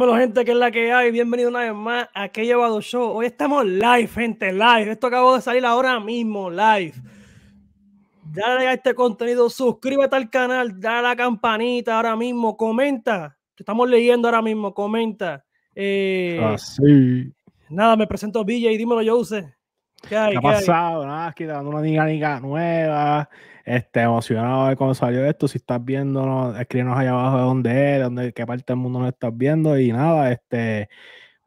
Dímelo, gente, que es la que hay. Bienvenido una vez más a Que Llevado Show. Hoy estamos live, gente, live. Esto acabo de salir ahora mismo, live. Dale a este contenido, suscríbete al canal, dale a la campanita ahora mismo, comenta. Te estamos leyendo ahora mismo, comenta. Eh, nada, me presento y dímelo, yo use. ¿Qué, hay, ha pasado? Nada, aquí una dinámica nueva. Este, emocionado de cómo salió esto. Si estás viendo, escríbenos allá abajo de dónde es, dónde, qué parte del mundo nos estás viendo. Y nada, este,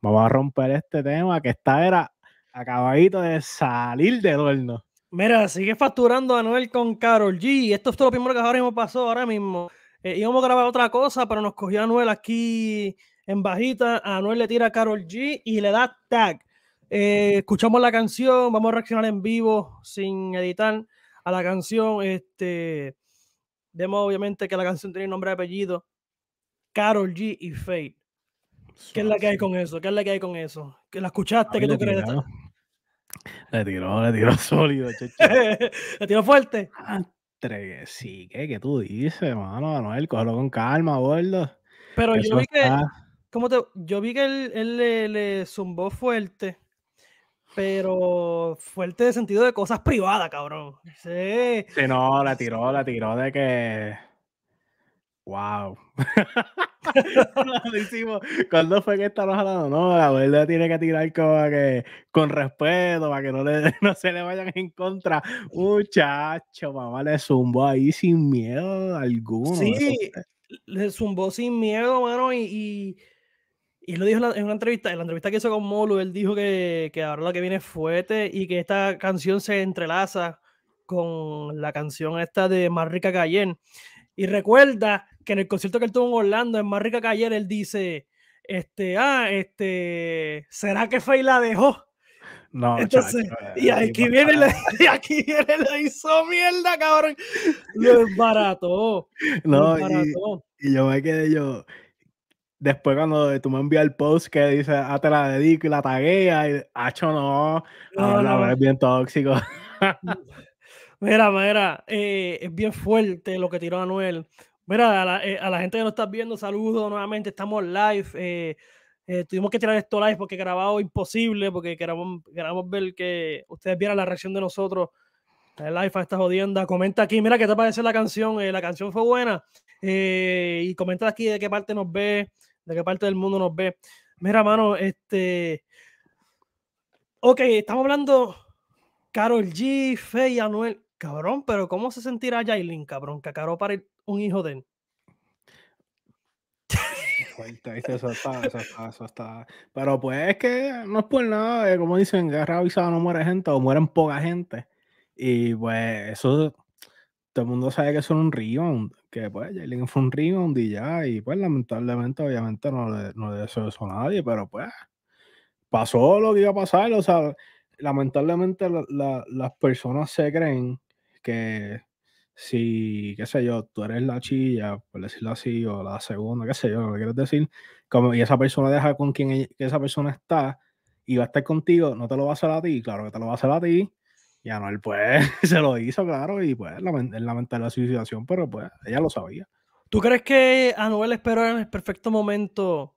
vamos a romper este tema que está era acabadito de salir de horno. Mira, sigue facturando a Anuel con Carol G. Esto es todo lo primero que ahora mismo pasó, ahora mismo. Eh, íbamos a grabar otra cosa, pero nos cogió Anuel aquí en bajita. A Anuel le tira a Carol G y le da tag. Eh, escuchamos la canción, vamos a reaccionar en vivo sin editar a la canción. Este, vemos obviamente que la canción tiene nombre y apellido. Carol G y Fate. ¿Qué es la que hay con eso? ¿Qué es la que hay con eso? ¿Que la escuchaste? ¿Qué tú crees? Le tiró, le tiró sólido, le tiró fuerte. Entre ah, sí, ¿qué, ¿qué tú dices, mano? Manuel, cógelo con calma, gordo. Pero yo vi que, como te, yo vi que él, le zumbó fuerte pero fuerte de sentido de cosas privadas, cabrón. Sí. sí no, la tiró, la tiró de que. ¡Wow! ¿Cuándo fue que estamos hablando? No, la verdad tiene que tirar que, con respeto para que no, no se le vayan en contra. Muchacho, mamá le zumbó ahí sin miedo alguno. Sí, le zumbó sin miedo, mano, y y lo dijo en una entrevista, en la entrevista que hizo con Molu, él dijo que, que ahora lo que viene fuerte y que esta canción se entrelaza con la canción esta de Más Rica Y recuerda que en el concierto que él tuvo en Orlando, en Más Rica él dice, este, ah, este, ¿será que Faye la dejó? No, Entonces, y aquí viene, la, y aquí viene la hizo mierda, cabrón. Lo desbarató. No, Y, y yo me quedé yo después cuando tú me envías el post que dice, ah, te la dedico y la taguea, y, hacho, no, no, verdad es bien tóxico. mira, mira, eh, es bien fuerte lo que tiró Anuel. Mira, eh, a la, gente que nos está viendo, saludos nuevamente, estamos live. Eh, tuvimos que tirar esto live porque grabado imposible, porque queríamos ver que ustedes vieran la reacción de nosotros. El live a esta Comenta aquí, mira qué te parece la canción. la canción fue buena. y comenta aquí de qué parte nos ves de qué parte del mundo nos ve. Mira, mano, este. Ok, estamos hablando Carol G, fey y Anuel. Cabrón, pero ¿cómo se sentirá Jailin, cabrón? Que acabó para un hijo de él. Pero pues es que no es por nada, eh, como dicen, guerra avisada no muere gente o mueren poca gente. Y pues eso todo el mundo sabe que son un rebound, que pues Jalen fue un rebound y ya, y pues lamentablemente obviamente no le, no deseo eso a nadie, pero pues pasó lo que iba a pasar, o sea, lamentablemente las personas se creen que si, qué sé yo, tú eres la chilla, por decirlo así, o la segunda, qué sé yo, lo que quieres decir, como, y esa persona deja con quien esa persona está y va a estar contigo, no te lo va a hacer a ti, claro que te lo va a hacer a ti, y Anuel, pues, se lo hizo, claro, y pues, lament él la situación, pero pues, ella lo sabía. ¿Tú crees que Anuel esperó en el perfecto momento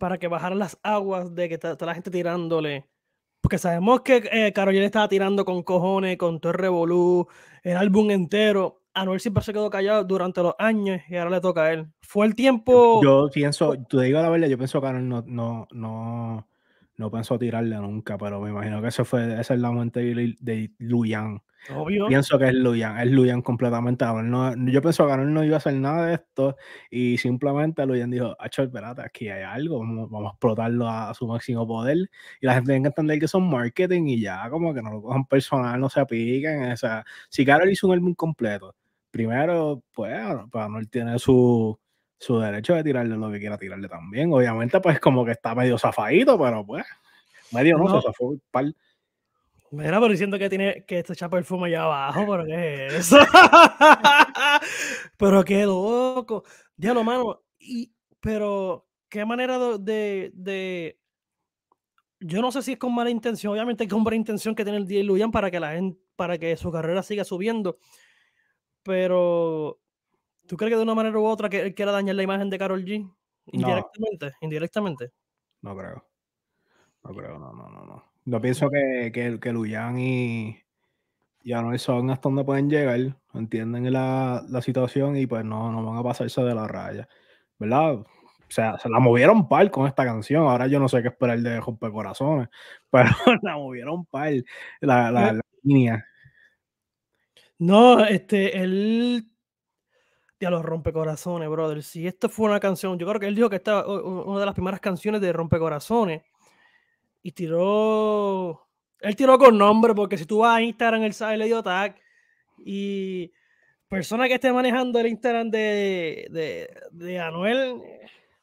para que bajaran las aguas de que está la gente tirándole? Porque sabemos que eh, Carolina estaba tirando con cojones, con todo el revolú, el álbum entero. Anuel siempre se quedó callado durante los años y ahora le toca a él. Fue el tiempo. Yo pienso, tú digo la verdad, yo pienso que Anuel no, no, no no pensó tirarle nunca, pero me imagino que ese fue, esa es la mente de, Luyan. Pienso que es Luyan, es Luyan completamente. yo pienso que no iba a hacer nada de esto y simplemente Luyan dijo, hecho espérate, aquí hay algo, vamos, a explotarlo a, su máximo poder. Y la gente tiene que entender que son marketing y ya, como que no lo cojan personal, no se apliquen. si Carol hizo un álbum completo, primero, pues, pues Anuel él tiene su derecho de tirarle lo que quiera tirarle también. Obviamente, pues como que está medio zafadito, pero pues Medio no, no. sea, fue un par. Mira, pero diciendo que tiene que este perfume allá abajo, pero qué es eso. pero qué loco. Diablo, mano. Y, pero qué manera de, Yo no sé si es con mala intención. Obviamente es con buena intención que tiene el DJ para que la gente, para que su carrera siga subiendo. Pero. ¿Tú crees que de una manera u otra que él quiera dañar la imagen de Carol G? Indirectamente, no. indirectamente. No creo. No creo, no, no, no. no. Yo pienso que, que, que Luyan y, ya Anuel Son hasta dónde pueden llegar, entienden la, situación y pues no, no van a pasarse de la raya, ¿verdad? O sea, se la movieron par con esta canción. Ahora yo no sé qué esperar de Rompe Corazones, pero la movieron par la, la, eh. línea. No, este, él. Ya los rompecorazones, brother. Si esta fue una canción, yo creo que él dijo que esta una de las primeras canciones de rompecorazones y tiró. Él tiró con nombre, porque si tú vas a Instagram, él sabe, le dio tag. Y persona que esté manejando el Instagram de, de, de Anuel. Eh,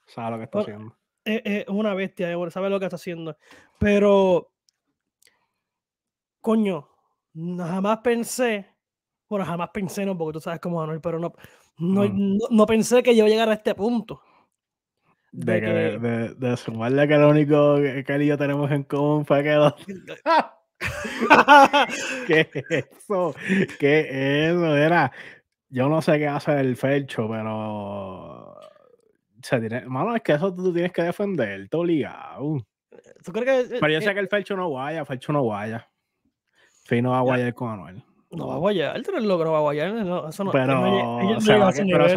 sabe lo que está haciendo. Eh, eh, es, una bestia, sabe lo que está haciendo. Pero. Coño, jamás pensé. Bueno, jamás pensé, no, porque tú sabes cómo Anuel, pero mm. no, no, pensé que yo llegara a este punto. De, que, sumarle que lo único que, él y yo tenemos en común fue que eso? ¿Qué eso? Era, yo no sé qué hace el Felcho, pero. Se tiene... Mano, es que eso tú tienes que defender, te obligado. ¿Tú crees que... Eh, pero yo eh, sé que el Felcho no guaya, Felcho no guaya. Fino a guayar con Manuel no va a guayar, tú lo no va a guayar. eso no, pero, pero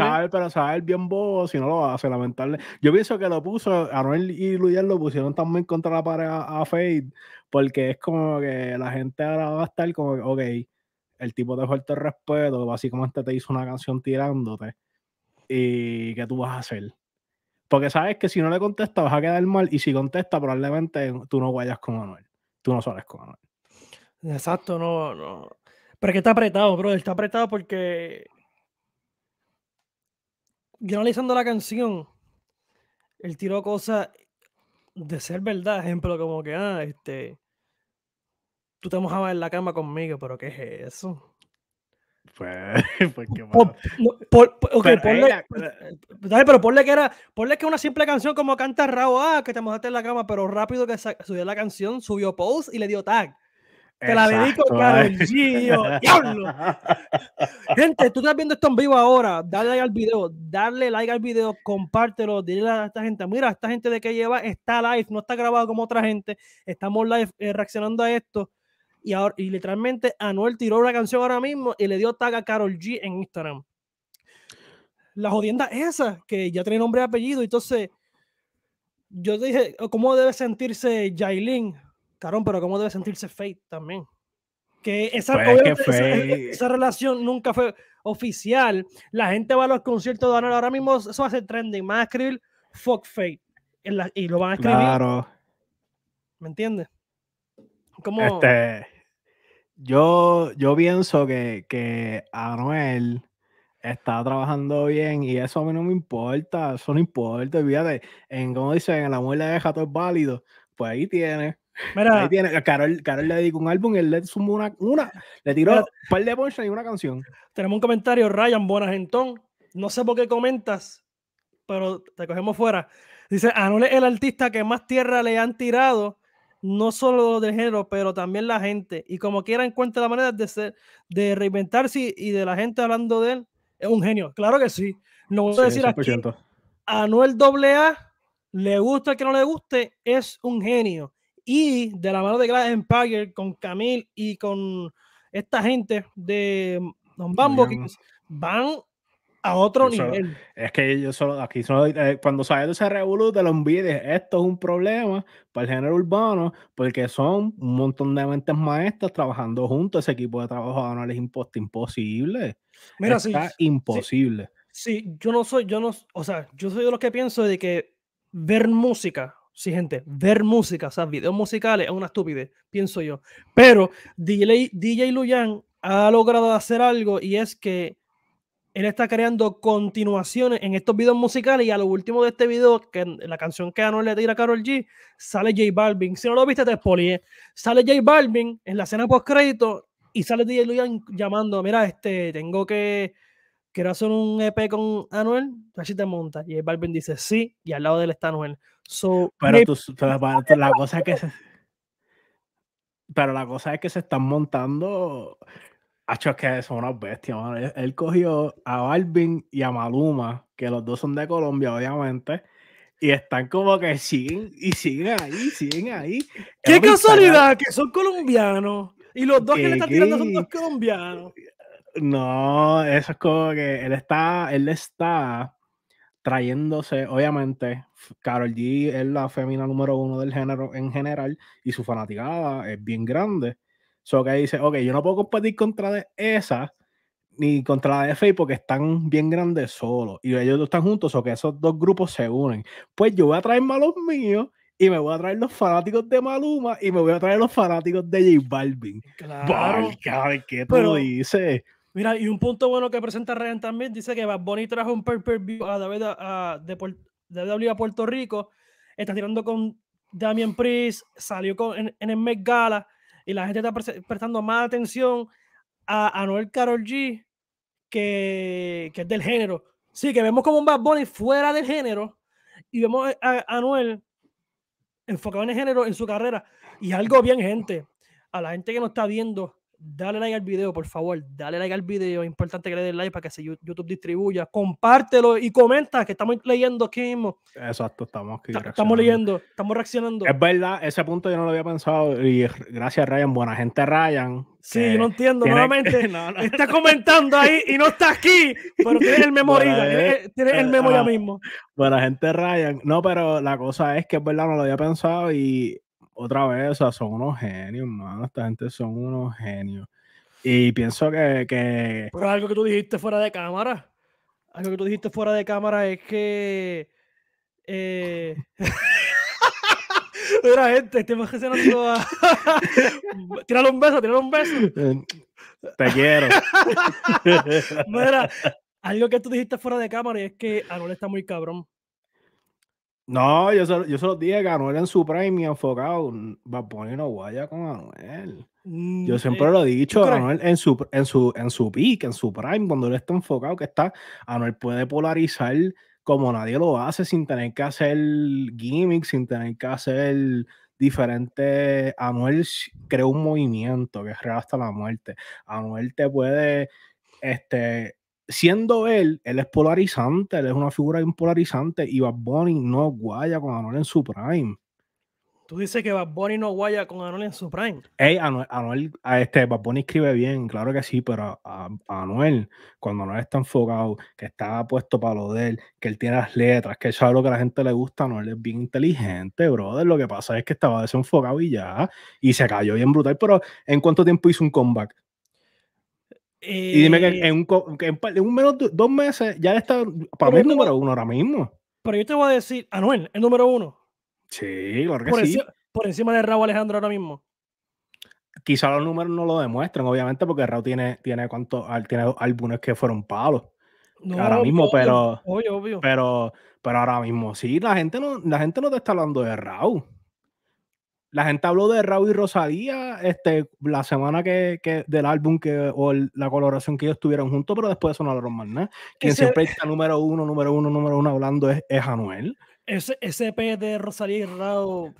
sabe, pero bien bobo si no lo hace, lamentable. Yo pienso que lo puso, Anuel y Luyan lo pusieron también contra la pared a, Fade, porque es como que la gente ahora va a estar como que, ok, el tipo te falta el respeto, este te hizo una canción tirándote. ¿Y qué tú vas a hacer? Porque sabes que si no le contesta vas a quedar mal, y si contesta, probablemente tú no guayas con Anuel, tú no sales con Anuel. Exacto, no, no. Pero que está apretado, bro. Está apretado porque. Yo analizando la canción, él tiró cosas de ser verdad. Ejemplo, como que, ah, este. Tú te mojabas en la cama conmigo, pero ¿qué es eso? Pues, pues qué malo. Ok, pero ponle, que era, ponle que una simple canción como canta Rao, ah, que te mojaste en la cama, pero rápido que subió la canción, subió post y le dio tag. Te la dedico, Carol G. ¡Diablo! Gente, tú estás viendo esto en vivo ahora. Dale like al video, dale like al video, compártelo, dile a esta gente, mira, esta gente de que lleva está live, no está grabado como otra gente. Estamos live eh, reaccionando a esto. Y, ahora, y literalmente Anuel tiró una canción ahora mismo y le dio tag a Carol G en Instagram. La jodienda esa, que ya tiene nombre y apellido. Entonces, yo dije, ¿cómo debe sentirse Jailin? Carón, pero ¿cómo debe sentirse Fate también? Que, pues esa, esa, relación nunca fue oficial. La gente va a los conciertos de Anuel ahora mismo, eso hace trending. Van a escribir Fuck Fate y lo van a escribir. Claro. ¿Me entiendes? Este, yo, yo pienso que, que Anuel está trabajando bien y eso a mí no me importa, eso no importa, fíjate, en como dicen, el amor de deja todo es válido pues ahí tiene. Mira, ahí tiene. Carol, le dedicó un álbum, él le sumó una, le tiró un par de ponchas y una canción. Tenemos un comentario, Ryan Bonagentón. No sé por qué comentas, pero te cogemos fuera. Dice, Anuel es el artista que más tierra le han tirado, no solo de género, pero también la gente. Y como quiera encuentra la manera de, ser, de reinventarse y de la gente hablando de él, es un genio. Claro que sí. No voy a decir 100%. aquí, Anuel AA le gusta el que no le guste, es un genio. Y de la mano de Gladys Empire, con Camille y con esta gente de Don Bambo, van a otro nivel. es que yo solo aquí solo, eh, cuando sale de ese revolú de lo Esto es un problema para el género urbano porque son un montón de mentes maestras trabajando juntos. Ese equipo de trabajo no les imposible. Mira, Está imposible. Sí, yo no soy, yo no, o sea, yo soy de los que pienso de que ver música, sí, gente, ver música, o sea, videos musicales es una estupidez, pienso yo. Pero DJ, DJ Luyan ha logrado hacer algo y es que él está creando continuaciones en estos videos musicales y a lo último de este video, que la canción que no le tira a Carol G, sale J Balvin. Si no lo viste, te expolié. Sale J Balvin en la escena post-crédito y sale DJ Luyan llamando, mira, este, tengo que quiero hacer un EP con Anuel, tú así te montas. Y el Balvin dice sí, y al lado de él está Anuel. pero la, cosa es que se, pero la cosa es que se están montando hecho que son unas bestias, Él, cogió a Balvin y a Maluma, que los dos son de Colombia, obviamente, y están como que siguen y siguen ahí, siguen ahí. ¡Qué casualidad! Que son colombianos. Y los dos que, que le están tirando son dos colombianos. No, eso es como que él está, él está trayéndose, obviamente, Carol G es la femina número uno del género en general y su fanaticada es bien grande. So que dice, ok, yo no puedo competir contra esa, ni contra la de Facebook porque están bien grandes solos y ellos dos están juntos, o que esos dos grupos se unen. Pues yo voy a traer malos míos y me voy a traer los fanáticos de Maluma y me voy a traer los fanáticos de J Balvin. Claro. ¿Qué tú pero, dices? Mira, y un punto bueno que presenta Ryan también dice que Bad Bunny trajo un pay-per-view a David a, a, de, a Puerto Rico. Está tirando con Damian Priest, salió con, en, el Met Gala y la gente está prestando más atención a, Anuel Noel Carol G, que, es del género. Sí, que vemos como un Bad Bunny fuera del género y vemos a, Anuel enfocado en el género en su carrera. Y algo bien, gente. A la gente que nos está viendo, dale like al video, por favor, dale like al video, es importante que le den like para que se YouTube distribuya, compártelo y comenta que estamos leyendo aquí mismo. Exacto, estamos aquí. Estamos leyendo, estamos reaccionando. Es verdad, ese punto yo no lo había pensado y gracias Ryan, buena gente Ryan. Sí, no entiendo, nuevamente, está comentando ahí y no está aquí, pero tiene el memoria, tiene, el memoria mismo. Buena gente Ryan, no, pero la cosa es que es verdad, no lo había pensado y otra vez, o sea, son unos genios, mano. Esta gente son unos genios. Y pienso que, Pero algo que tú dijiste fuera de cámara. Algo que tú dijiste fuera de cámara es que. Eh, Mira, gente, estoy va a. Tíralo un beso, tíralo un beso. Eh, te quiero. Mira, algo que tú dijiste fuera de cámara y es que Anuel está muy cabrón. No, yo se, yo dije que Anuel en su prime y enfocado va a poner una guaya con Anuel. Mm, yo siempre eh, lo he dicho, Anuel en su, en su, en su peak, en su prime, cuando él está enfocado, que está, Anuel puede polarizar como nadie lo hace sin tener que hacer gimmicks, sin tener que hacer diferentes. Anuel crea un movimiento que es real hasta la muerte. Anuel te puede este, siendo él, él es polarizante, él es una figura bien polarizante y Bad Bunny no guaya con Anuel en su prime. Tú dices que Bad Bunny no guaya con Anuel en su prime. Ey, Anuel, Anuel a ah, este, Bad Bunny escribe bien, claro que sí, pero Anuel, cuando Anuel está enfocado, que está puesto para lo de él, que él tiene las letras, que él sabe lo que a la gente le gusta, Anuel es bien inteligente, brother. Lo que pasa es que estaba desenfocado y ya, y se cayó bien brutal, pero ¿en cuánto tiempo hizo un comeback? y dime que en, eh, un, menos dos meses ya está para mí es número uno ahora mismo. Pero yo te voy a decir, Anuel, el número uno. Sí, por encima de Raúl Alejandro ahora mismo. Quizá los números no lo demuestren, obviamente, porque Raúl tiene, tiene cuánto tiene dos álbumes que fueron palos. ahora mismo, pero, pero, ahora mismo sí, la gente no, la gente no te está hablando de Raúl la gente habló de Raúl y Rosalía este, la semana que, del álbum que, o la colaboración que ellos estuvieron juntos, pero después de eso no hablaron más ¿no? Quien siempre está número uno, número uno, número uno hablando es, es Anuel. Ese, EP e de Rosalía y Raúl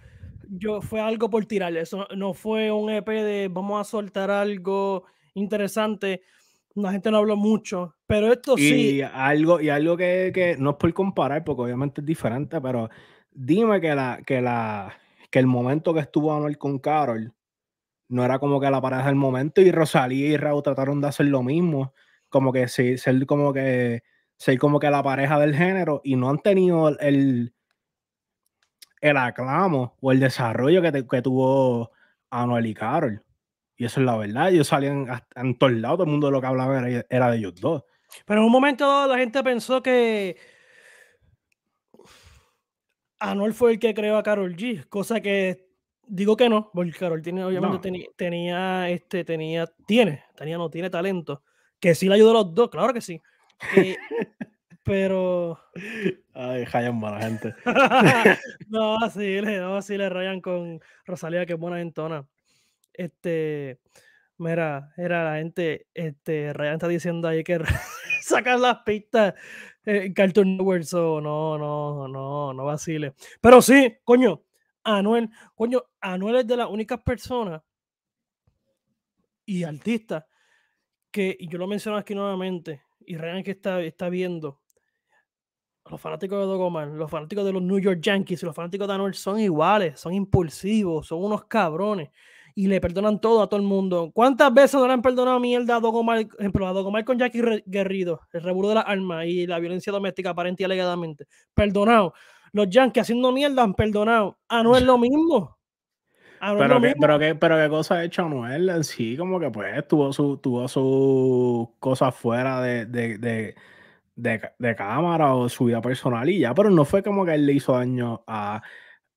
yo, fue algo por tirarle, eso no fue un EP de vamos a soltar algo interesante. La gente no habló mucho, pero esto sí. Algo, y algo que, que no es por comparar, porque obviamente es diferente, pero dime que la, que la que el momento que estuvo Anuel con Carol no era como que la pareja del momento y Rosalía y Raúl trataron de hacer lo mismo, como que ser como que ser como que la pareja del género y no han tenido el, el aclamo o el desarrollo que, tuvo Anuel y Carol. Y eso es la verdad. Ellos salían en, todos lados, todo el mundo lo que hablaba era de ellos dos. Pero en un momento la gente pensó que Anuel fue el que creó a Carol G, cosa que digo que no, porque Carol tiene, obviamente tenía, este, tenía, tiene, tenía, no, tiene talento. Que sí le ayudó a los dos, claro que sí. Eh, pero. Ay, Ryan, mala gente. no, sí, le, no, sí, le rayan con Rosalía, que es buena ventona Este. Mira, era la gente, este, Ryan está diciendo ahí que sacan las pistas eh, Cartoon no, no, no, no vacile. Pero sí, coño, Anuel, coño, Anuel es de las únicas personas y artistas que, y yo lo menciono aquí nuevamente, y rean que está, está viendo, los fanáticos de Dogoman, los fanáticos de los New York Yankees y los fanáticos de Anuel son iguales, son impulsivos, son unos cabrones y le perdonan todo a todo el mundo. ¿Cuántas veces no le han perdonado mierda a Dogomar, por ejemplo, a Dogomar con Jackie Guerrido, el reburo de las armas y la violencia doméstica aparente y alegadamente? Perdonado. Los Yankees haciendo mierda han perdonado. ¿A ah, no es lo ah, mismo. pero, qué, pero, qué, cosa ha hecho Noel en sí, como que pues tuvo su, tuvo cosa fuera de cámara o su vida personal y ya, pero no fue como que él le hizo daño a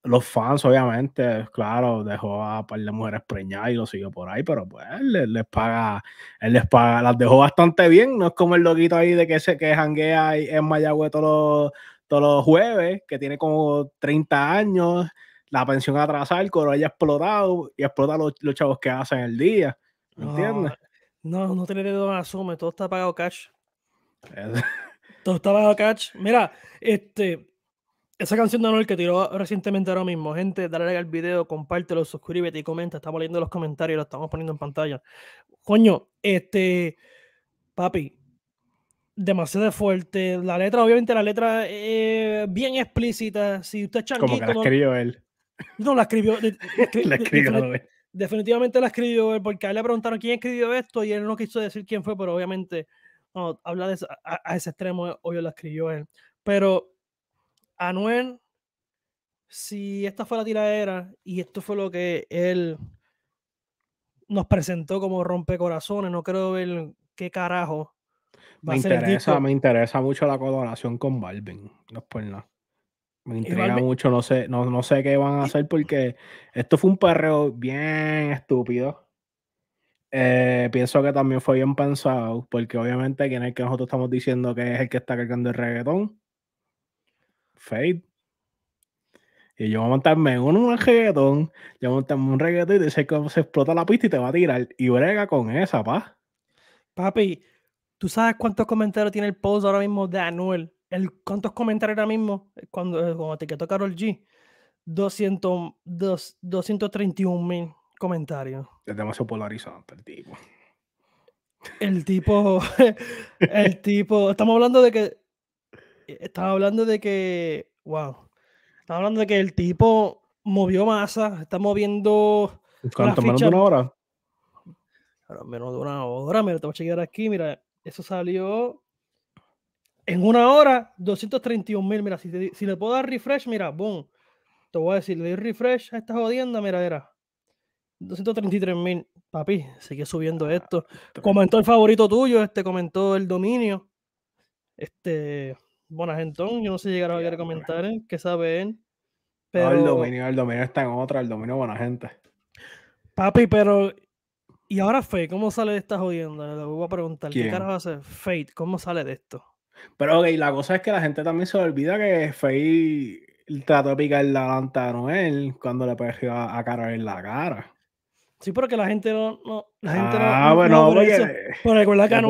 los fans, obviamente, claro, dejó a las par mujeres preñadas y lo siguió por ahí, pero pues él les, paga, él les paga, las dejó bastante bien, no es como el loquito ahí de que se que janguea en Mayagüe todos los, todos los jueves, que tiene como 30 años, la pensión atrasada, el coro haya explotado y explota los, chavos que hacen el día, ¿me entiendes? No, no, tiene dedo en asume, todo está pagado cash. todo está pagado cash. Mira, este esa canción de Anuel que tiró recientemente ahora mismo, gente, dale like al video, compártelo, suscríbete y comenta. Estamos leyendo los comentarios, lo estamos poniendo en pantalla. Coño, este, papi, demasiado fuerte. La letra, obviamente, la letra eh, bien explícita. Si usted Como la escribió él. No, la escribió. la escribió Definitivamente la escribió él, porque a él le preguntaron quién escribió esto y él no quiso decir quién fue, pero obviamente, habla a, a ese extremo, obvio la escribió él. Pero Anuel, si esta fue la tiradera y esto fue lo que él nos presentó como rompecorazones, no creo ver qué carajo. Va me, a ser interesa, me interesa mucho la colaboración con Balvin, no Me interesa mucho, no sé, no, sé qué van a hacer porque esto fue un perreo bien estúpido. Eh, pienso que también fue bien pensado, porque obviamente quien es que nosotros estamos diciendo que es el que está cargando el reggaetón, Fade. Y yo voy a montarme en un reggaetón, yo voy a montarme un reggaetón y te dice cómo se explota la pista y te va a tirar. Y brega con esa, pa. Papi, ¿tú sabes cuántos comentarios tiene el post ahora mismo de Anuel? El, ¿Cuántos comentarios ahora mismo eh, cuando, te quedó Carol G? treinta 231 mil comentarios. Es demasiado polarizante el tipo. El tipo, el tipo, estamos hablando de que eh, estaba hablando de que, wow, estaba hablando de que el tipo movió masa, está moviendo... ¿Cuánto? ¿Menos de una hora? menos de una hora, Mira, te voy a chequear aquí, mira, eso salió en una hora, 231 mil, mira, si, si, le puedo dar refresh, mira, boom, te voy a decir, le doy refresh a esta jodienda, mira, era 233 mil, papi, sigue subiendo ah, esto. Comentó el favorito tuyo, este comentó el dominio. Este, entonces yo no sé si llegaron a ver qué saben Pero... el dominio, el dominio está en otra, el dominio buena gente. Papi, pero. ¿Y ahora Fate? ¿Cómo sale de esta jodienda? Le voy a preguntar. ¿Quién? ¿Qué carajo hacer? Fate? ¿Cómo sale de esto? Pero, ok, la cosa es que la gente también se olvida que Fate trató de picar la lanta a Noel cuando le pegó a, a en la cara. Sí, pero que la gente no. no la gente ah, bueno, porque, recuerda que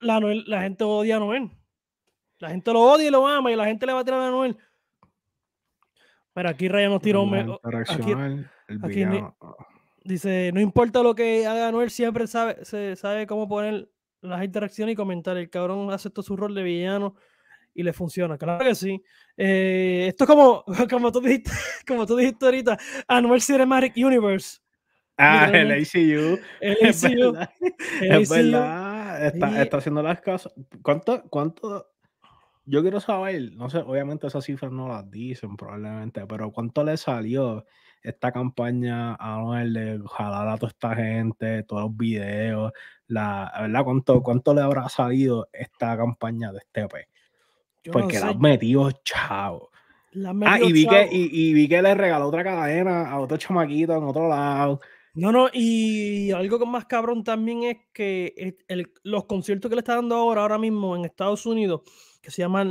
la, la gente odia a Noel. La gente lo odia y lo ama y la gente le va a tirar a Anuel. Pero aquí Raya nos tiró un... Aquí, dice, no importa lo que haga Anuel, siempre sabe, se sabe cómo poner las interacciones y comentar. El cabrón aceptó su rol de villano y le funciona. Claro que sí. Eh, esto es como, como, tú dijiste, como tú dijiste ahorita, Anuel Cinematic Universe. Ah, el ACU. El ACU. Es verdad. Está, está, haciendo las cosas. ¿Cuánto, cuánto yo quiero saber, no sé, obviamente esas cifras no las dicen probablemente, pero ¿cuánto le salió esta campaña a Noel de jalar a toda esta gente, todos los videos, la verdad, cuánto, cuánto le habrá salido esta campaña de este pe? Porque la han metido chavo. Ah, y vi, que, y, vi que le regaló otra cadena a otro chamaquito en otro lado. No, no, y algo que más cabrón también es que eh, los conciertos que le está dando ahora, ahora mismo en Estados Unidos, que se llama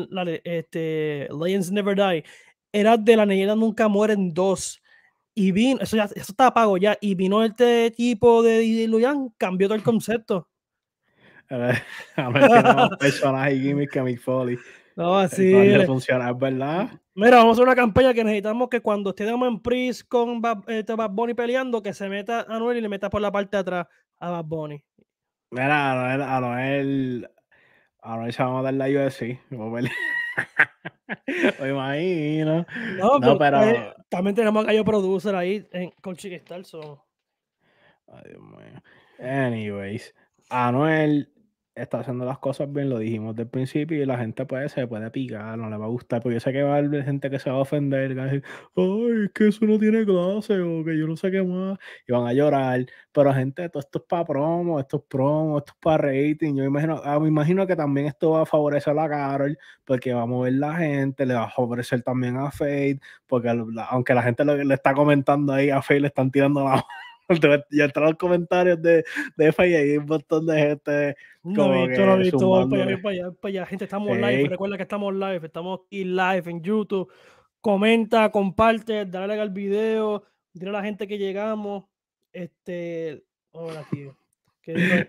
este, Legends Never Die, era de la leyenda Nunca Mueren dos Y vino, eso ya eso estaba pago ya, y vino este tipo de Didi cambió todo el concepto. A ver, no, personaje gimmick a No, así. No ¿verdad? Mira, vamos a hacer una campaña que necesitamos que cuando estemos en Pris con este, Bad, Bunny peleando, que se meta a Noel y le meta por la parte de atrás a Bad Bunny. Mira, a Ahora se vamos a dar la UFC. Sí. No, no pero. Pues, también tenemos a Gallo Producer ahí en, con Chiquistar. So. Ay, Dios mío. Anyways, Anuel está haciendo las cosas bien, lo dijimos del principio, y la gente puede, se puede picar, no le va a gustar, porque yo sé que va a haber gente que se va a ofender, que va a decir, ay, es que eso no tiene clase, o que yo no sé qué más, y van a llorar, pero gente, esto es para promo, esto es promo, esto es para rating, yo imagino, ah, me imagino que también esto va a favorecer a la Carol, porque va a mover la gente, le va a favorecer también a Fade, porque aunque la gente le, le está comentando ahí, a Fade le están tirando la mano. ya están los comentarios de, de hay un montón de gente. Como no, visto, no, visto, para para Gente, estamos live. Recuerda que estamos live. Estamos aquí live en YouTube. Comenta, comparte, dale like al video. Dile a la gente que llegamos. Este. Hola, tío.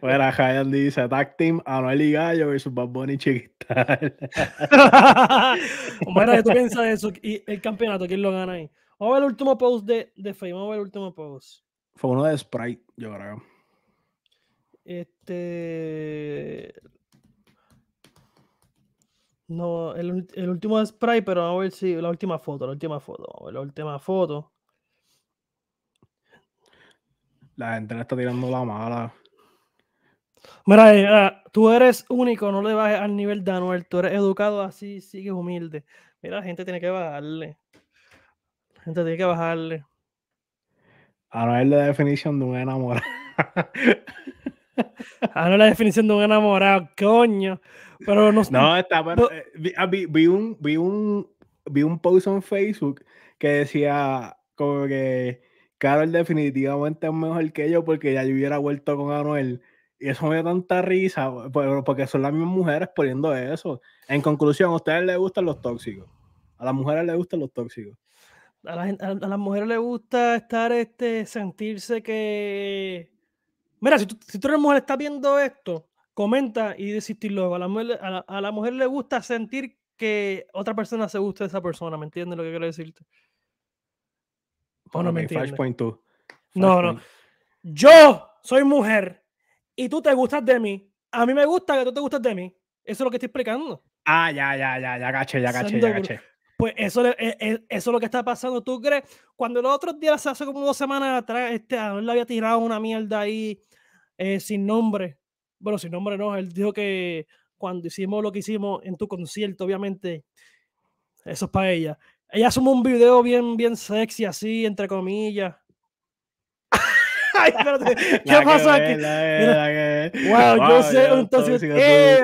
Bueno, Jayan dice Tag Team Anuel y Gallo versus Bad Bunny Chiquital. Bueno, ¿qué tú piensas de eso? ¿Y el campeonato? ¿Quién lo gana ahí? Vamos a ver el último post de, de Vamos a ver el último post. Fue uno de Sprite, yo creo. Este. No, el, último de Sprite, pero vamos a ver si. La última foto, la última foto. la última foto. La gente le está tirando la mala. Mira, mira, eh, ah, tú eres único, no le bajes al nivel de Anuel. Tú eres educado así, sigues humilde. Mira, la gente tiene que bajarle. La gente tiene que bajarle. Anuel es la definición de un enamorado. A es la definición de un enamorado, coño. Pero no, no está pero eh, ah, Vi, un, vi un post en Facebook que decía como que Carol definitivamente es mejor que yo porque ya yo hubiera vuelto con Anuel. Y eso me dio tanta risa, porque son las mismas mujeres poniendo eso. En conclusión, ¿a ustedes les gustan los tóxicos? A las mujeres les gustan los tóxicos a, las mujeres les gusta estar, este, sentirse que... Mira, si tú, eres mujer, estás viendo esto, comenta y desistir luego. A la, mujer, le gusta sentir que otra persona se guste de esa persona, ¿me entiendes lo que quiero decirte? Bueno, me entiendes. No, no. Yo soy mujer y tú te gustas de mí. A mí me gusta que tú te gustes de mí. Eso es lo que estoy explicando. Ah, ya, ya, ya, ya ya caché, ya caché. Pues eso, eh, eh, eso es lo que está pasando, ¿tú crees? Cuando los otros días, hace como dos semanas atrás, este, a él le había tirado una mierda ahí eh, sin nombre. Bueno, sin nombre no, él dijo que cuando hicimos lo que hicimos en tu concierto, obviamente, eso es para ella. Ella asumió un video bien, bien sexy, así, entre comillas, ¿qué la aquí? wow, wow, yo sé no, ¡Eh!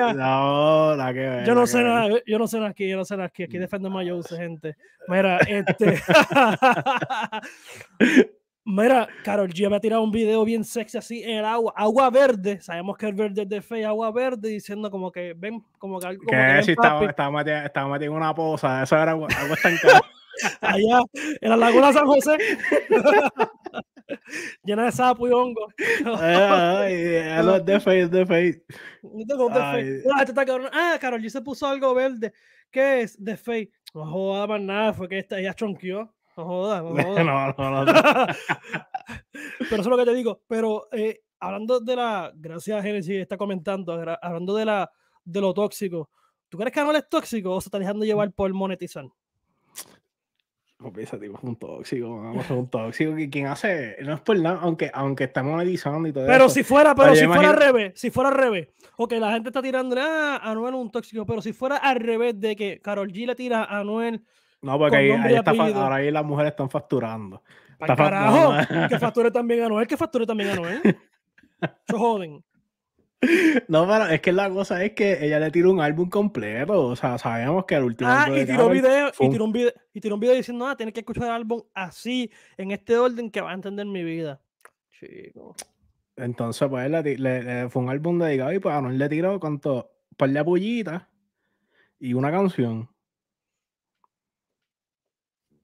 la que ve, Yo no sé nada, yo no sé nada aquí, yo no sé nada aquí. Aquí defiendo a yo, gente. Mira, este. Mira, Carol G me ha tirado un video bien sexy así en el agua, agua verde. Sabemos que el verde es de fe, agua verde, diciendo como que ven, como que algo. estaba, estaba, estaba metiendo una posa, eso era agua, agua Allá, en la laguna San José. llena de sapo y hongo. Ah, ay, de face, de face. Ah, este Carol, ah, yo se puso algo verde. ¿Qué es? De face. No joda más nada, fue que esta, ella chonqueó. No joda, Pero eso es lo que te digo. Pero eh, hablando de la. Gracias, Genesis, está comentando. Hablando de la de lo tóxico. ¿Tú crees que no es tóxico o se está dejando llevar por monetizar? Papi, tipo es un tóxico, vamos, es un tóxico que quien hace, no es por nada, aunque, aunque está monetizando y todo pero eso. Pero si fuera, pero, si fuera al revés, si fuera al revés, ok, la gente está tirando, a ah, Anuel un tóxico, pero si fuera al revés de que Carol G le tira a Anuel. No, porque ahí, ahora ahí las mujeres están facturando. Está carajo, que facture también a Anuel, que facture también a Anuel. Se joden. No, pero es que la cosa es que ella le tiró un álbum completo. O sea, sabemos que el último. Ah, y tiró, video, y, tiró un video, y tiró un video diciendo: ah, tienes que escuchar el álbum así, en este orden que va a entender mi vida. Chico. Entonces, pues le, le, fue un álbum dedicado y pues a no le tiró cuanto. Un par de y una canción.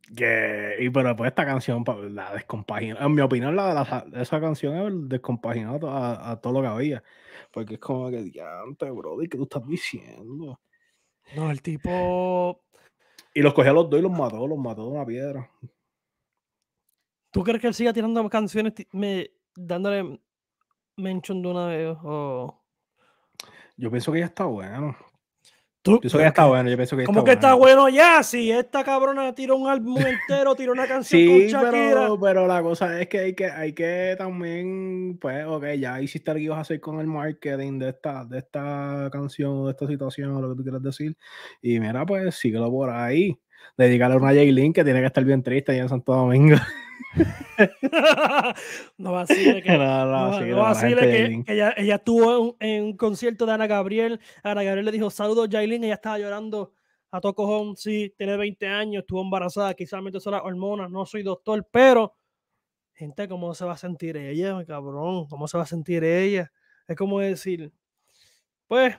Y pero después pues esta canción pues, la descompagina. En mi opinión, la, esa canción es descompaginado a, todo lo que había. Porque es como que diante, brother, ¿qué tú estás diciendo? No, el tipo. Y los cogió a los dos y los mató, los mató de una piedra. ¿Tú crees que él siga tirando canciones me, dándole mention de una vez? Yo pienso que ya está bueno, yo que está bueno. ¿Cómo que está bueno ya? Si esta cabrona tiró un álbum entero, tiró una canción sí, con Pero, pero la cosa es que hay que, hay que también, pues, ok, ya hiciste el que ibas a hacer con el marketing de esta, de esta canción o de esta situación o lo que tú quieras decir. Y mira, pues síguelo por ahí. Dedicarle una j Jaylin que tiene que estar bien triste allá en Santo Domingo. no va a ser no, que, ella, ella, estuvo en, un concierto de Ana Gabriel. Ana Gabriel le dijo, saludos Jailin, ella estaba llorando a cojón, sí, tiene 20 años, estuvo embarazada, quizás me son las hormonas, no soy doctor, pero gente, ¿cómo se va a sentir ella, cabrón? ¿Cómo se va a sentir ella? Es como decir, pues,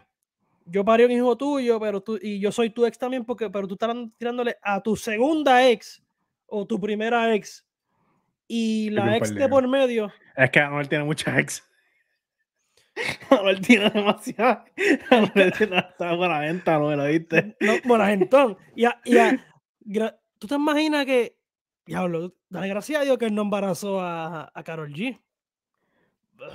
yo parí un hijo tuyo, pero tú, y yo soy tu ex también, porque, pero tú estás tirándole a tu segunda ex o tu primera ex y la ex de por medio. Es que Anuel tiene muchas ex. Anuel tiene demasiadas. Anuel tiene hasta buena venta, ¿no me lo viste? No, buena gentón. Ya, ¿Tú te imaginas que. Diablo, dale gracias a Dios que él no embarazó a, a Carol G.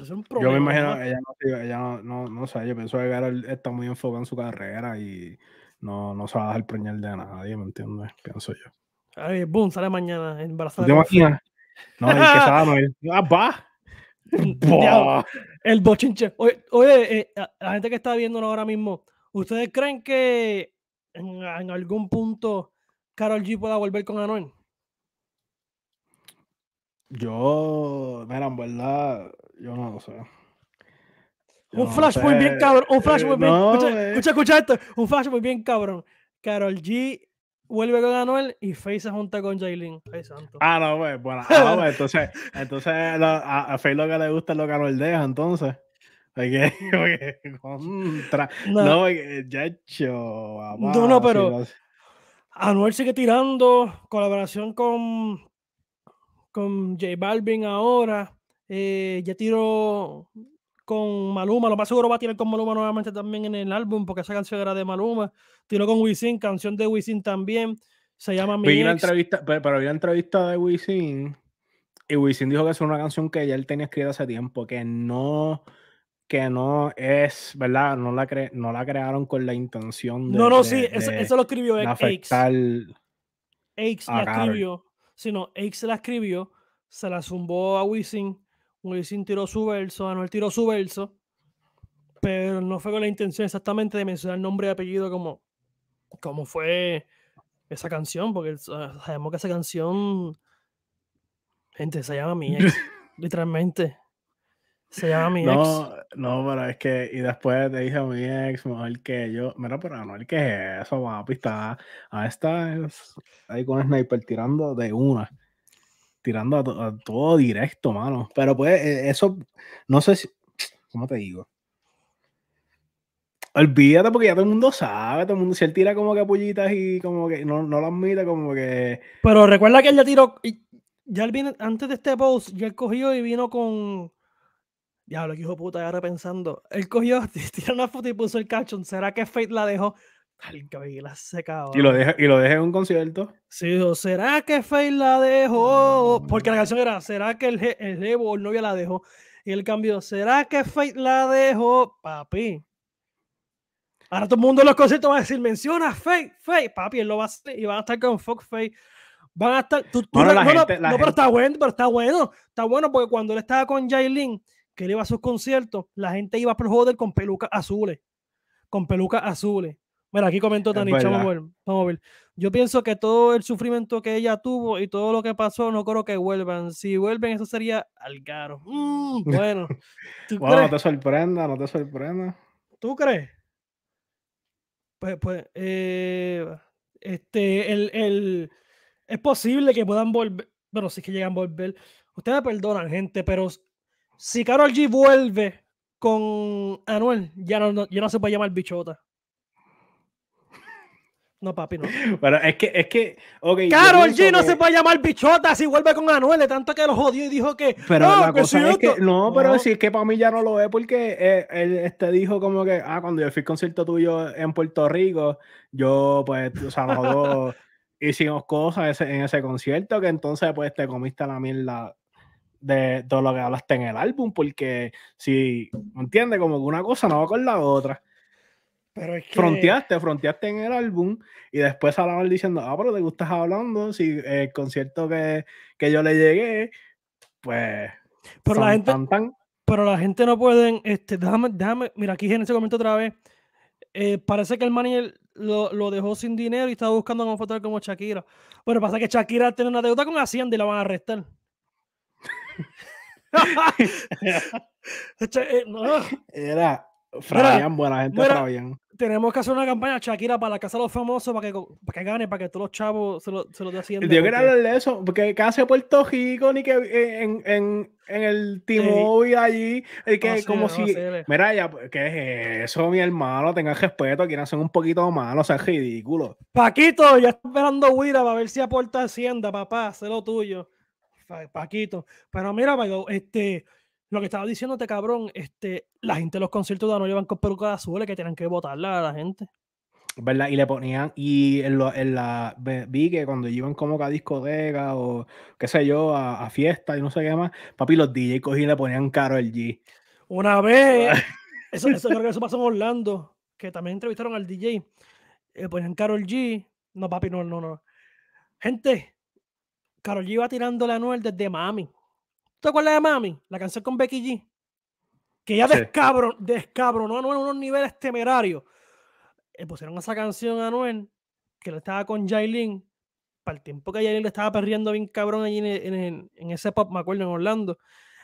Es un problema, yo me imagino, ella, no, ella no, no, sé, yo pienso que está muy enfocada en su carrera y no, no se va a dejar preñar de nadie, ¿me entiendes? Pienso yo. Ay, boom, sale mañana embarazada. ¿Te imaginas? No, el que estaba Ah, va. el bochinche. Oye, oye eh, la gente que está viéndolo ahora mismo, ¿ustedes creen que en, algún punto Carol G pueda volver con Anuel? Yo, mira, en verdad, yo no lo sé. un flash muy bien cabrón, un flash muy eh, bien. Eh. escucha, escucha, esto, un flash muy bien cabrón. Carol G vuelve con Anuel y Faye se junta con Jaylin. Ah, no, pues, bueno, ah, pues, entonces, a, a lo que le gusta es lo que Anuel deja, entonces. Porque, contra. No, porque, ya hecho. no, no, pero. Anuel sigue tirando, colaboración con, con J Balvin ahora. Eh, ya tiró con Maluma. Lo más seguro va a tirar con Maluma nuevamente también en el álbum, porque esa canción era de Maluma. Tiró con Wisin, canción de Wisin también. Se llama entrevista, pero, vi una entrevista de Wisin y Wisin dijo que es una canción que ya él tenía escrita hace tiempo, que no que no es, ¿verdad? No la, no la crearon con la intención de. No, no, sí, eso, lo escribió Aix. Aix la escribió. Sino, Aix la escribió, se la zumbó a Wisin Wisin tiró su verso, Anuel tiró su verso, pero no fue con la intención exactamente de mencionar nombre y apellido como, como fue esa canción, porque sabemos que esa canción, gente, se llama mi ex, literalmente. Se llama mi ex. No, pero es que, y después te dije a mi ex, mejor que yo. Mira, pero Anuel, que es eso, va, está. Ahí está, ahí con Sniper tirando de una tirando a, todo directo, mano. Pero pues e, eso, no sé si, ¿cómo te digo? Olvídate porque ya todo el mundo sabe, todo el mundo, si él tira como capullitas y como que no, no lo admite, como que... Pero recuerda que él ya tiró, ya él vino, antes de este post, ya él cogió y vino con... Diablo, que hijo puta, ahora pensando. Él cogió, tiró una foto y puso el cachón ¿Será que Fate la dejó? Y lo deja, y lo en un concierto. Sí, ¿será que Faye la dejó? Mm. Porque la canción era, ¿será que el, el Evo, el novio la dejó? Y él cambió, ¿será que Faye la dejó? Papi. Ahora todo el mundo en los conciertos va a decir, menciona Faye, Faye, papi, él lo va a hacer y van a estar con Fox Faye. Van a estar. no, pero está bueno, pero está bueno. Está bueno porque cuando él estaba con Jailin, que él iba a sus conciertos, la gente iba por joder con pelucas azules. Con pelucas azules. Mira, aquí comentó Tani, vamos a, ver, Yo pienso que todo el sufrimiento que ella tuvo y todo lo que pasó, no creo que vuelvan. Si vuelven, eso sería al caro. Mm, bueno. no te sorprenda, no te sorprenda. ¿Tú crees? Pues, pues, eh, este, el, es posible que puedan volver, bueno, si que llegan a volver. Ustedes me perdonan, gente, pero si Carol G vuelve con Anuel, ya ya no se puede llamar bichota. No, papi, no. Bueno, es que, es que, okay, Carol G no se puede llamar bichota si vuelve con Anuel, tanto que lo jodió y dijo que. Pero no, la cosa es que, no, pero sí, es que para mí ya no lo es porque eh, él este, dijo como que, ah, cuando yo fui al concierto tuyo en Puerto Rico, yo, pues, o sea, nosotros hicimos cosas en ese concierto que entonces, pues, te comiste la mierda de todo lo que hablaste en el álbum, porque si, ¿me entiendes? Como que una cosa no va con la otra. Fronteaste, fronteaste en el álbum y después hablaban diciendo, ah, pero te gustas hablando, si eh, el concierto que, yo le llegué, pues... Pero la gente... Pero la gente no pueden, este, déjame, déjame, mira, aquí en ese comentario otra vez, eh, parece que el manager lo, dejó sin dinero y estaba buscando una fotógrafo como Shakira. Bueno, pasa que Shakira tiene una deuda con Hacienda y la van a arrestar. Eh, Era, Fabián, buena gente, Fabián tenemos que hacer una campaña Shakira para la casa de los famosos para que, para gane, para que todos los chavos se lo, se lo Yo quiero hablar de eso, porque casi Puerto Rico ni que eh, en, el T-Mobile allí, que como si. Mira, ya, pues, que es eso, mi hermano, tengan respeto, no hacer un poquito malo, o sea, es ridículo. Paquito, ya estoy esperando Wida para ver si aporta Hacienda, papá, sé lo tuyo. Paquito. Pero mira, este, lo que estaba diciéndote, cabrón, este, la gente de los conciertos de no llevan con pelucas azules que tienen que votarla a la gente. ¿Verdad? Y le ponían, y en, la, vi que cuando iban como a discoteca o qué sé yo, a, fiesta y no sé qué más, papi, los DJ cogían y le ponían caro el G. Una vez, eso, creo que eso pasó en Orlando, que también entrevistaron al DJ, le eh, ponían caro el G. No, papi, no, no, no. Gente, Carol G iba tirándole a Noel desde mami ¿Tú te acuerdas de Mami? La canción con Becky G. Que ya sí. descabro, descabro, ¿no? no en unos niveles temerarios. Le eh, pusieron esa canción a Noel, que le estaba con Jailin. Para el tiempo que Jailin le estaba perdiendo bien cabrón allí en, ese pop, me acuerdo, en Orlando.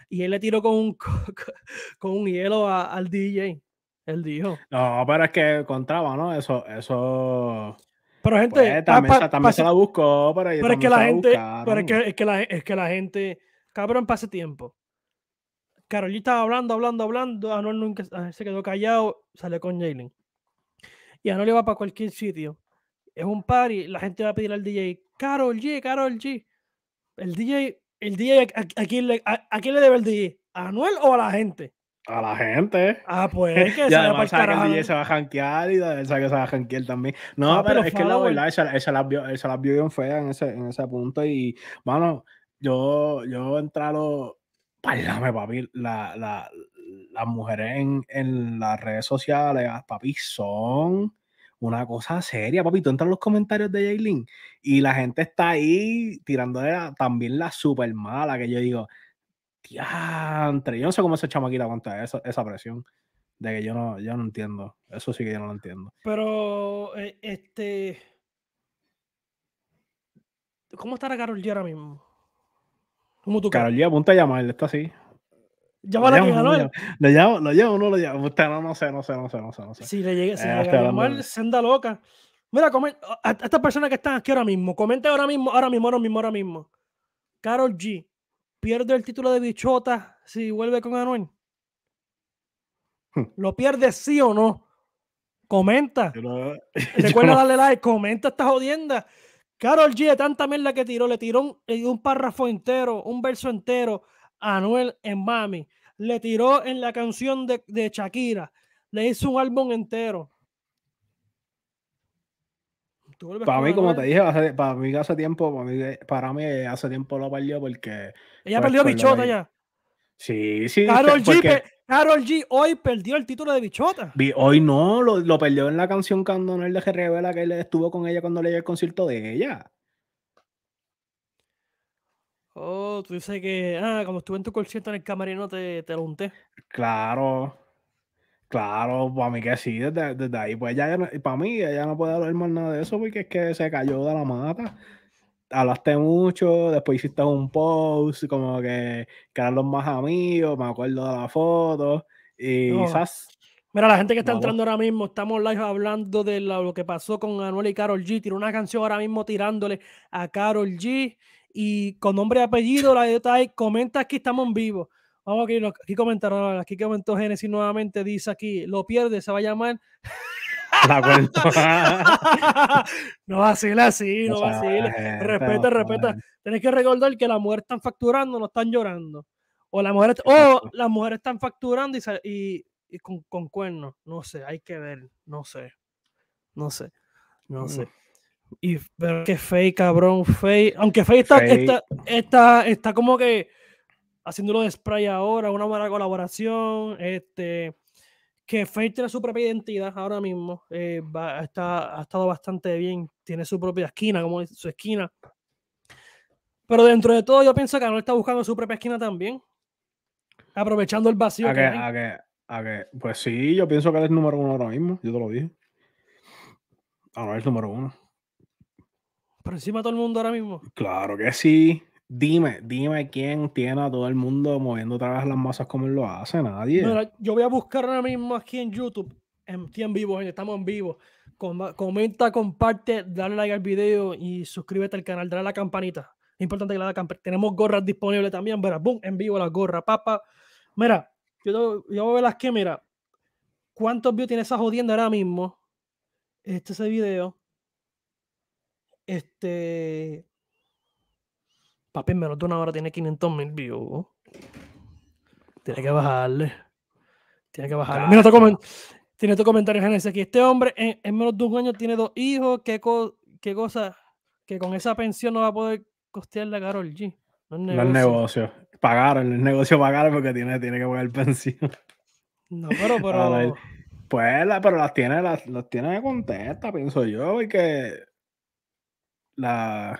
Y él le tiró con un, con un hielo al DJ. Él dijo. No, pero es que contaba, ¿no? Eso, eso. Pero gente, pues, también, se la buscó, pero, es que la, gente, pero que, la, es que la gente Cabrón, pase tiempo. Carol estaba hablando, hablando, hablando. Anuel nunca ah, se quedó callado, Sale con Jalen. Y Anuel va para cualquier sitio. Es un party, la gente va a pedir al DJ, Carol G, Carol G. El DJ, el DJ, ¿a, quién, le, a, quién le debe el DJ? ¿A Anuel o a la gente? A la gente. Ah, pues es que se el DJ se va a janquear y sabe que se va a janquear también. No, ah, pero, es que la verdad, esa, esa, la vio, esa bien fea en ese, en ese punto. Y, mano, yo, yo entrado, párame, papi, la, las mujeres en, las redes sociales, ah, papi, son una cosa seria, papi. Tú entras en los comentarios de Jaylin y la gente está ahí tirando también la super mala que yo digo, entre yo no sé cómo ese chamaquita aguanta esa, esa presión. De que yo no, yo no entiendo. Eso sí que yo no lo entiendo. Pero, eh, este. ¿Cómo estará Carol G ahora mismo? Carol G, apunta a llamarle, está así. Llámala a quien, Anoel. ¿Lo llamo, lo no lo llamo? Usted no, no sé, no sé, no sé, no sé. No Si le llega, si eh, llega a llamar, senda loca. Mira, comenta a, estas personas que están aquí ahora mismo, comenta ahora mismo, ahora mismo, ahora mismo, ahora mismo. Carol G. ¿Pierde el título de bichota si vuelve con Anuel? Hmm. ¿Lo pierde sí o no? Comenta. Recuerda darle like, comenta esta jodienda. Carol G, de tanta mierda que tiró, le tiró eh, un, párrafo entero, un verso entero a Anuel en Mami. Le tiró en la canción de, Shakira. Le hizo un álbum entero. Para mí, como te dije, para mí hace tiempo, para mí, hace tiempo lo perdió porque. Ella pues, perdió bichota ya. Sí, sí. Carol G, Carol G hoy perdió el título de bichota. Hoy no, lo, perdió en la canción cuando no le de revela que él estuvo con ella cuando le el concierto de ella. Oh, tú dices que, ah, como estuve en tu concierto en el camarino te, te lo unté. Claro, claro, para mí que sí, desde, ahí, pues ya, para mí ella no puede hablar más nada de eso porque es que se cayó de la mata hablaste mucho, después hiciste un post como que quedaron los más amigos, me acuerdo de la foto y Mira, la gente que está entrando ahora mismo, estamos live hablando de lo que pasó con Anuel y Carol G. Tiró una canción ahora mismo tirándole a Carol G. Y con nombre y apellido, la ahí comenta aquí, estamos en vivo. Vamos a aquí, aquí comentaron, aquí comentó Genesis nuevamente, dice aquí, lo pierde, se va a llamar. La no vacila así, no vacila. Eh, respeta, respeta. Eh. Tenés que recordar que las mujeres están facturando, no están llorando. O las mujeres, o las mujeres están facturando y, con, cuernos. No sé, hay que ver. No sé. No sé. No mm. sé. Y ver que fey cabrón, fey Aunque fey está, Está, como que haciéndolo de spray ahora, una buena colaboración. Este que Fair tiene su propia identidad ahora mismo, eh, está, ha estado bastante bien, tiene su propia esquina, como dice, su esquina. Pero dentro de todo, yo pienso que Anuel está buscando su propia esquina también, aprovechando el vacío. que Pues sí, yo pienso que él es número uno ahora mismo, yo te lo dije. ahora es número uno. Por encima todo el mundo ahora mismo. Claro que sí. Dime, dime quién tiene a todo el mundo moviendo otra las masas como él lo hace, nadie. yo voy a buscar ahora mismo aquí en YouTube, en, en vivo, estamos en vivo. comenta, comparte, dale like al video y suscríbete al canal, dale a la campanita. Es importante que la campanita. Tenemos gorras disponibles también, verás, en vivo las gorras, papá. Mira, yo, voy a ver las que, mira, ¿cuántos views tiene esa jodiendo ahora mismo? Este el video. Este Papi, menos de una hora tiene 500 mil views. Tiene que bajarle. Tiene que bajarle. Mira, este tiene tu este comentario, Genesis, aquí. Este hombre en, menos de un año tiene dos hijos. ¿Qué, qué cosa? Que con esa pensión no va a poder costearle a Carol G. No es negocio. No es negocio. el negocio pagar porque tiene, tiene que pagar pensión. No, pero, pero. pues, pero las tiene, las, las tiene contesta, pienso yo, y que la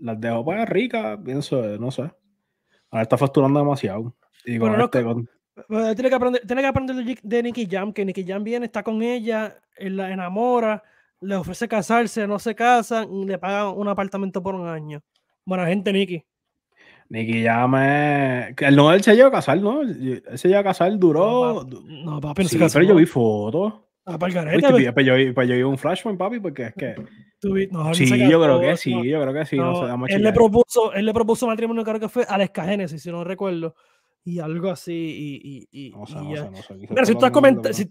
las dejó para pues, rica, pienso, no sé. Ahora está facturando demasiado. Y con este, tiene, que aprender, que aprender de Nicky Jam, que Nicky Jam viene, está con ella, la enamora, le ofrece casarse, no se casan le pagan un apartamento por un año. Buena gente, Nicky. Nicky Jam es... no, él se lleva a casar, ¿no? Él se lleva a casar, duró... No, papi, no, Pero yo vi fotos. Ah, para el garete. Pues, pues, pues, yo vi un flashpoint, papi, porque es que sí, yo creo que sí, yo creo que sí. él, le propuso, él le propuso matrimonio, creo que fue a la Genesis, si no recuerdo. Y algo así. Y, si,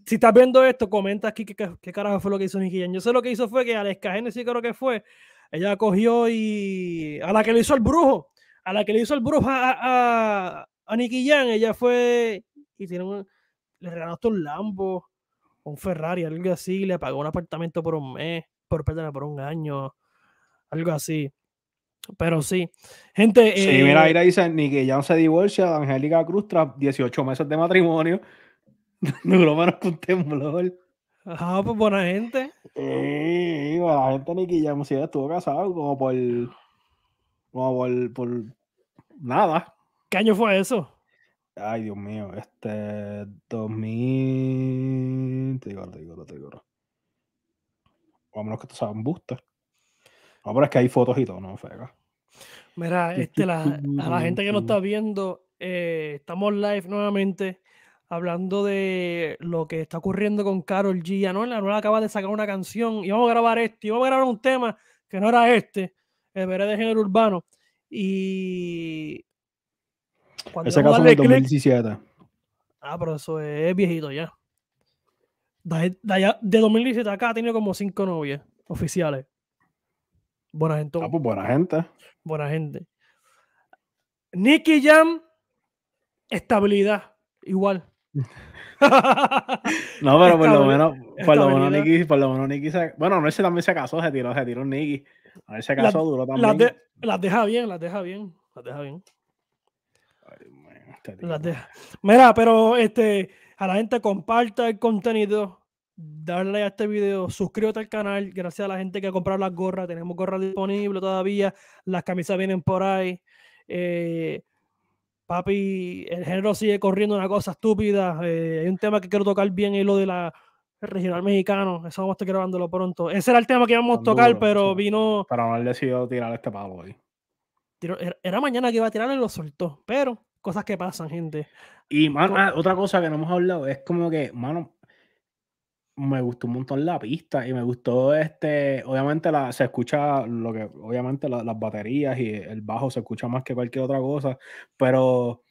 estás viendo esto, comenta aquí qué, carajo fue lo que hizo Nicky Yo sé lo que hizo fue que a la Genesis, creo que fue. Ella cogió y. A la que le hizo el brujo. A la que le hizo el brujo a, a, ella fue. Y tiene le regaló un Lambo, un Ferrari, algo así. Le pagó un apartamento por un mes por, perder por un año, algo así. Pero sí, gente. Sí, eh, mira, ira dice: ni que ya no se divorcia de Angélica Cruz tras 18 meses de matrimonio. Duró menos que un temblor. Ah, pues buena gente. Sí, la gente, Nicky Jam. Si ella estuvo casado como por. Como por, por. Nada. ¿Qué año fue eso? Ay, Dios mío, este. 2000. Te digo, te digo, te digo a menos que tú sabes un ahora es que hay fotos y todo, no fega. Mira, este, la, a la gente que nos está viendo, eh, estamos live nuevamente hablando de lo que está ocurriendo con Carol G. no Anuel acaba de sacar una canción y vamos a grabar este, y vamos a grabar un tema que no era este, el veré de género urbano. Y. Cuando Ese caso 2017. Ah, pero eso es viejito ya. De, de, de 2017 acá ha tenido como cinco novias oficiales. Buena gente. Ah, pues buena gente. Buena gente. Nicky Jam, estabilidad, igual. no, pero por lo menos, por lo menos Nicky, por lo menos Nicky bueno, no sé también se casó, se tiró, se tiró Nicky. A si se casó duro también. Las, deja bien, las deja bien, las deja bien. Ay, este las deja. Mira, pero este a la gente comparta el contenido, darle a este video, suscríbete al canal, gracias a la gente que ha comprado las gorras, tenemos gorras disponibles todavía, las camisas vienen por ahí. Eh, papi, el género sigue corriendo una cosa estúpida. Eh, hay un tema que quiero tocar bien, es lo de la regional mexicano. Eso vamos a estar grabándolo pronto. Ese era el tema que íbamos a tocar, pero vino. Pero no él decidido tirar este palo hoy. Era, mañana que iba a tirar, y lo soltó. Pero cosas que pasan, gente. Y mano, ah, otra cosa que no hemos hablado es como que, mano, me gustó un montón la pista y me gustó este, obviamente la, se escucha lo que, obviamente las baterías y el bajo se escucha más que cualquier otra cosa, pero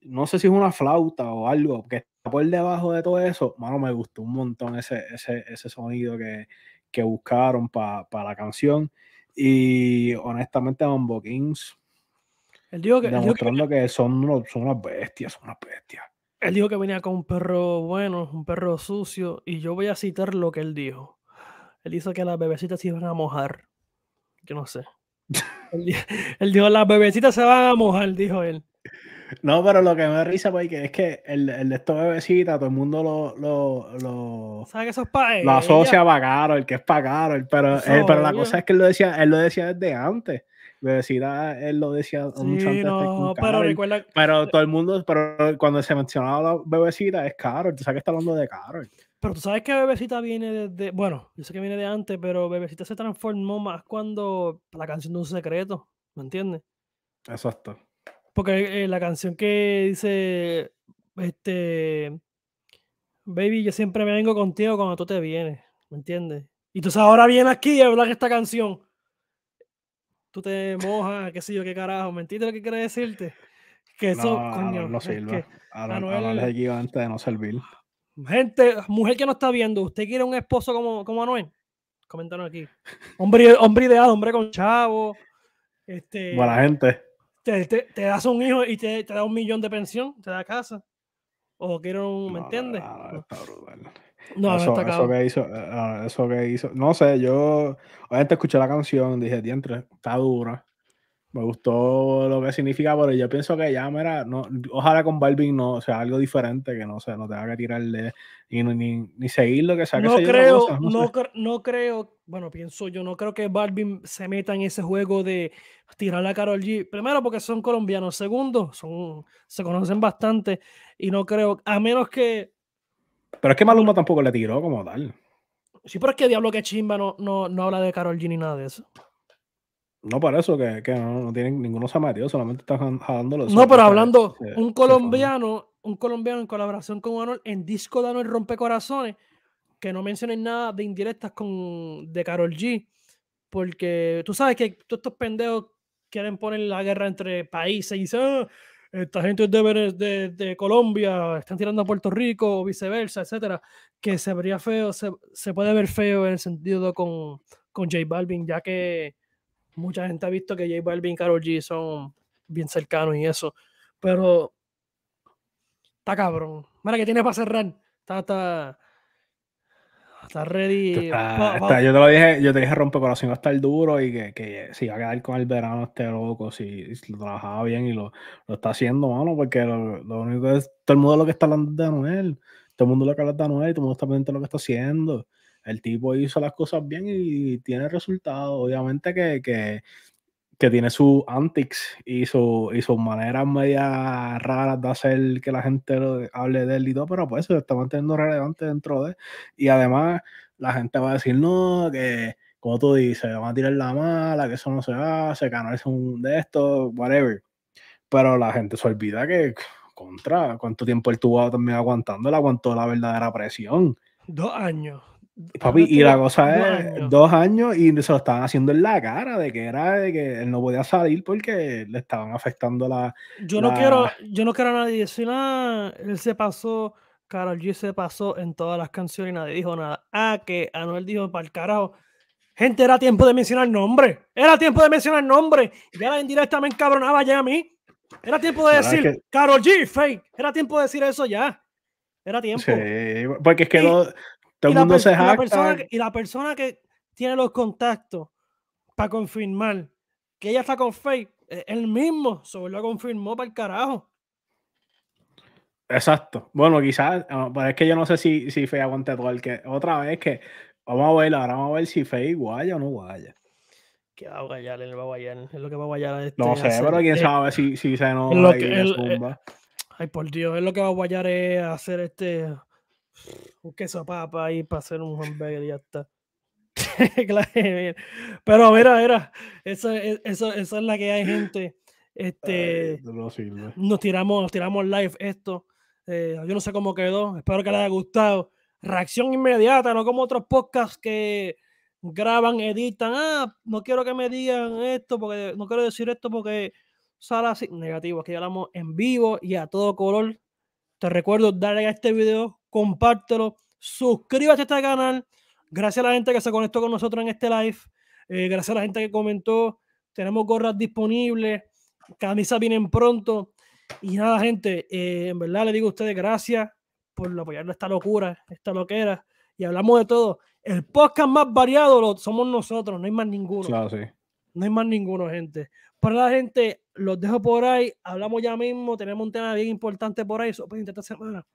no sé si es una flauta o algo que está por debajo de todo eso, mano, me gustó un montón ese, ese, ese sonido que, que buscaron para la canción y honestamente Mambo Kings él dijo que. Demostrando que, son, son unas bestias, son unas bestias. Él dijo que venía con un perro bueno, un perro sucio, y yo voy a citar lo que él dijo. Él dijo que las bebecitas se iban a mojar. Yo no sé. él, dijo, las bebecitas se van a mojar, dijo él. No, pero lo que me da risa, porque es que el, el de estos bebecitas, todo el mundo lo, lo, lo, ¿Sabe que es para lo asocia el que es Pagaro, pero, eh, pero la cosa es que él lo decía, él lo decía desde antes. Bebecita, ah, él lo decía mucho antes. No, pero Pero todo el mundo, pero cuando se mencionaba la bebecita, es caro. Tú sabes que está hablando de caro? Pero tú sabes que Bebecita viene de, Bueno, yo sé que viene de antes, pero Bebecita se transformó más cuando. La canción de un secreto, ¿me entiendes? Exacto. Porque eh, la canción que dice. Este. Baby, yo siempre me vengo contigo cuando tú te vienes, ¿me entiendes? Y entonces ahora viene aquí y hablar esta canción tú te mojas, qué sé yo, qué carajo. mentira lo que quiere decirte? Que eso, no, sirve. a Anuel, de no servir. Gente, mujer que no está viendo, ¿usted quiere un esposo como, como Anuel? Coméntanos aquí. Hombre, hombre hombre con chavo. Este, Buena gente. Te, te, das un hijo y te, da un millón de pensión, te da casa. O quiero un, ¿me no, entiendes? No, eso, que hizo, eh, ah, eso que hizo. No sé, yo obviamente escuché la canción, dije, diantre, está dura. Me gustó lo que significa, pero yo pienso que ya, era no, ojalá con Balvin no sea algo diferente, que no sé, no tenga que tirarle ni, ni, ni seguir lo que sea. No creo, no, no, no, creo, bueno, pienso yo, no creo que Balvin se meta en ese juego de tirar a Carol G. Primero, porque son colombianos. Segundo, son, se conocen bastante. Y no creo, a menos que pero es que Maluma tampoco le tiró como tal. Sí, pero es que Diablo que chimba no, no, habla de Carol G ni nada de eso. No, por eso, que, no, tienen ninguno se ha metido, solamente están los No, pero hablando, un colombiano, un colombiano en colaboración con Anol, en disco de rompe Rompecorazones, que no mencionen nada de indirectas con, de Carol G, porque tú sabes que todos estos pendejos quieren poner la guerra entre países y dicen, ah, esta gente de, de, de, Colombia, están tirando a Puerto Rico, o viceversa, etcétera, que se vería feo, se, puede ver feo en el sentido con, con J Balvin, ya que mucha gente ha visto que J Balvin y Carol G son bien cercanos y eso, pero está cabrón. Mira que tiene para cerrar. Está, está, ready. Está, yo te lo dije, yo te dije rompe corazón va a estar duro y que, que si va a quedar con el verano este loco, si, lo trabajaba bien y lo, lo está haciendo, mano, porque lo, único es, todo el mundo lo que está hablando de Anuel, todo el mundo lo que habla de Anuel, todo el mundo está pendiente de lo que está haciendo. El tipo hizo las cosas bien y tiene resultados. Obviamente que, que que tiene sus antics y, y sus maneras media raras de hacer que la gente hable de él y todo, pero pues se está manteniendo relevante dentro de. Y además, la gente va a decir, no, que como tú dices, van a tirar la mala, que eso no se hace, canal es un de esto, whatever. Pero la gente se olvida que, contra, cuánto tiempo él tuvo también aguantando, él aguantó la verdadera presión. Dos años. Papi, y la cosa es dos años y se lo estaban haciendo en la cara de que era de que él no podía salir porque le estaban afectando la. Yo no quiero, yo no quiero a nadie decir nada. Ah, él se pasó, Carol G se pasó en todas las canciones y nadie dijo nada. Ah, que Anuel dijo para el carajo. Gente, era tiempo de mencionar nombre. Era tiempo de mencionar nombre. Ya la indirecta me encabronaba ya a mí. Era tiempo de decir Carol G, fake. Era tiempo de decir eso ya. Era tiempo. Sí, porque es que todo se y la persona que tiene los contactos para confirmar que ella está con Faye, él mismo solo lo confirmó para el carajo. Exacto. Bueno, quizás, ah, pero pues es que yo no sé si, si Faye aguante todo el que otra vez que vamos a ver, ahora vamos a ver si Faye guaya o no guaya. Que va a guayar, él va a guayar, es lo que va a guayar a este. No sé, pero quién eh, sabe si, si se nos eh, ay, por Dios, es lo que va a guayar a hacer este un queso papa y para hacer un hamburger ya está. Pero mira, era esa, eso esa e, es la que hay gente. Este, Nos tiramos, tiramos live esto. Eh, yo no sé cómo quedó. Espero que les haya gustado. Reacción inmediata, no como otros podcasts que graban, editan. Ah, no quiero que me digan esto porque no quiero decir esto porque sale así, negativo. Aquí hablamos en vivo y a todo color te recuerdo darle a este video, compártelo, suscríbete a este canal. Gracias a la gente que se conectó con nosotros en este live. Eh, gracias a la gente que comentó. Tenemos gorras disponibles. Camisas vienen pronto. Y nada, gente, eh, en verdad le digo a ustedes gracias por apoyar esta locura, esta loquera. Y hablamos de todo. El podcast más variado lo somos nosotros, no hay más ninguno. No hay más ninguno, gente. Para la gente, los dejo por ahí. Hablamos ya mismo. Tenemos un tema bien importante por ahí. Eso esta semana.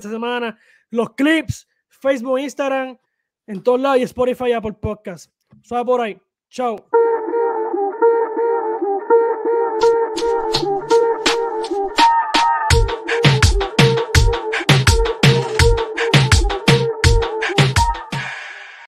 semana. Los clips, Facebook, Instagram, en todos lados y Spotify, Apple Podcast. Suave por ahí. Chao.